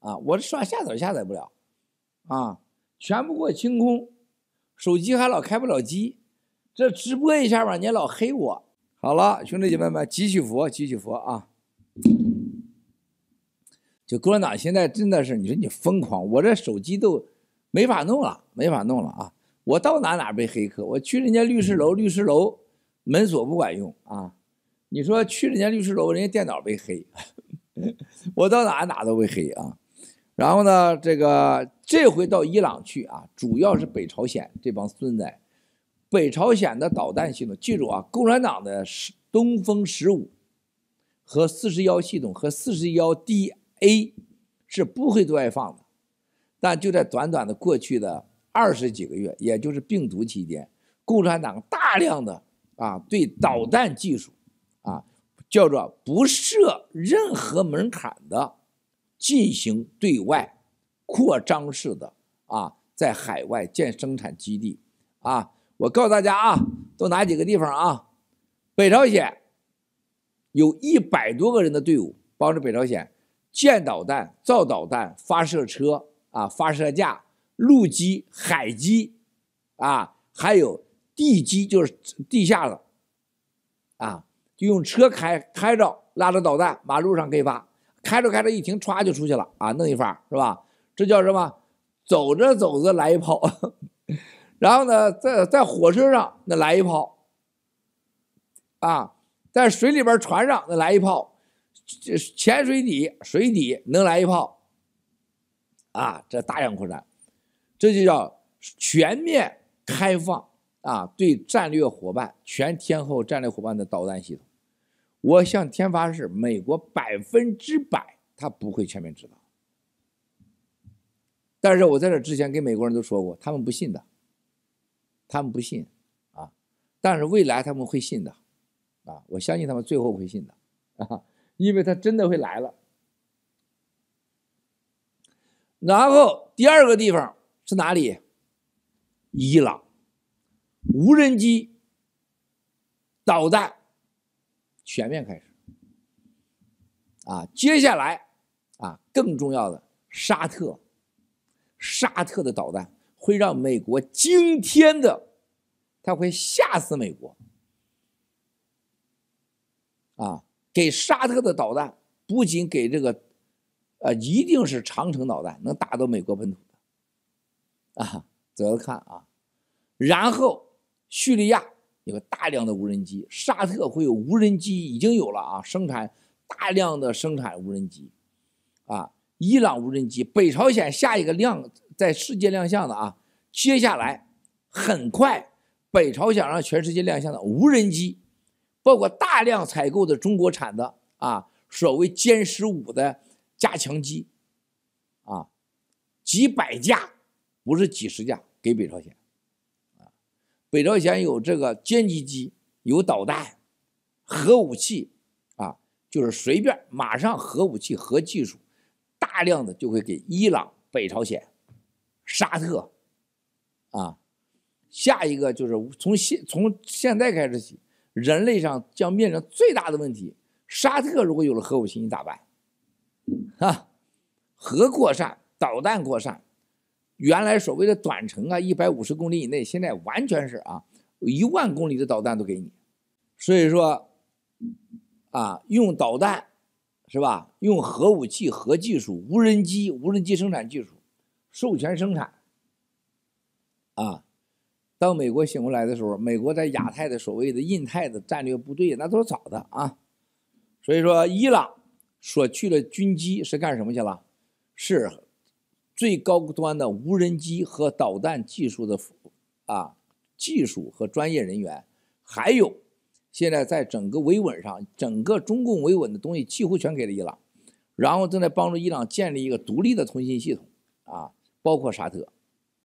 啊，我这上下载下载不了，啊，全部给我清空，手机还老开不了机，这直播一下吧，你老黑我。好了，兄弟姐妹们，集续佛，集续佛啊！就共产党现在真的是，你说你疯狂，我这手机都没法弄了，没法弄了啊！我到哪哪被黑客，我去人家律师楼，律师楼门锁不管用啊！你说去人家律师楼，人家电脑被黑，我到哪哪都被黑啊！然后呢，这个这回到伊朗去啊，主要是北朝鲜这帮孙子。北朝鲜的导弹系统，记住啊，共产党的十东风十五和四十幺系统和四十幺 DA 是不会对外放的。但就在短短的过去的二十几个月，也就是病毒期间，共产党大量的啊对导弹技术啊叫做不设任何门槛的。进行对外扩张式的啊，在海外建生产基地啊！我告诉大家啊，都哪几个地方啊？北朝鲜有一百多个人的队伍，帮着北朝鲜建导弹、造导弹发射车啊、发射架、陆基、海基啊，还有地基，就是地下的啊，就用车开开着拉着导弹，马路上给发。开着开着一停，唰就出去了啊！弄一发是吧？这叫什么？走着走着来一炮，然后呢，在在火车上那来一炮，啊，在水里边船上那来一炮，这潜水底水底能来一炮，啊，这大量扩展，这就叫全面开放啊！对战略伙伴全天候战略伙伴的导弹系统。我向天发誓，美国百分之百他不会全面知道。但是我在这之前跟美国人都说过，他们不信的，他们不信，啊，但是未来他们会信的，啊，我相信他们最后会信的，啊，因为他真的会来了。然后第二个地方是哪里？伊朗，无人机，导弹。全面开始，啊，接下来啊，更重要的，沙特，沙特的导弹会让美国惊天的，他会吓死美国，啊，给沙特的导弹不仅给这个，呃，一定是长城导弹，能打到美国本土的，啊，怎看啊？然后叙利亚。一个大量的无人机，沙特会有无人机，已经有了啊，生产大量的生产无人机，啊，伊朗无人机，北朝鲜下一个亮在世界亮相的啊，接下来很快北朝鲜让全世界亮相的无人机，包括大量采购的中国产的啊，所谓歼十五的加强机，啊，几百架不是几十架给北朝鲜。北朝鲜有这个歼击机，有导弹、核武器啊，就是随便马上核武器、核技术，大量的就会给伊朗、北朝鲜、沙特啊。下一个就是从现从现在开始起，人类上将面临最大的问题：沙特如果有了核武器，你咋办？啊，核扩散、导弹扩散。原来所谓的短程啊，一百五十公里以内，现在完全是啊，一万公里的导弹都给你。所以说，啊，用导弹是吧？用核武器、核技术、无人机、无人机生产技术，授权生产。啊，当美国醒过来的时候，美国在亚太的所谓的印太的战略部队，那都是早的啊。所以说，伊朗所去的军机是干什么去了？是。最高端的无人机和导弹技术的啊技术和专业人员，还有现在在整个维稳上，整个中共维稳的东西几乎全给了伊朗，然后正在帮助伊朗建立一个独立的通信系统啊，包括沙特。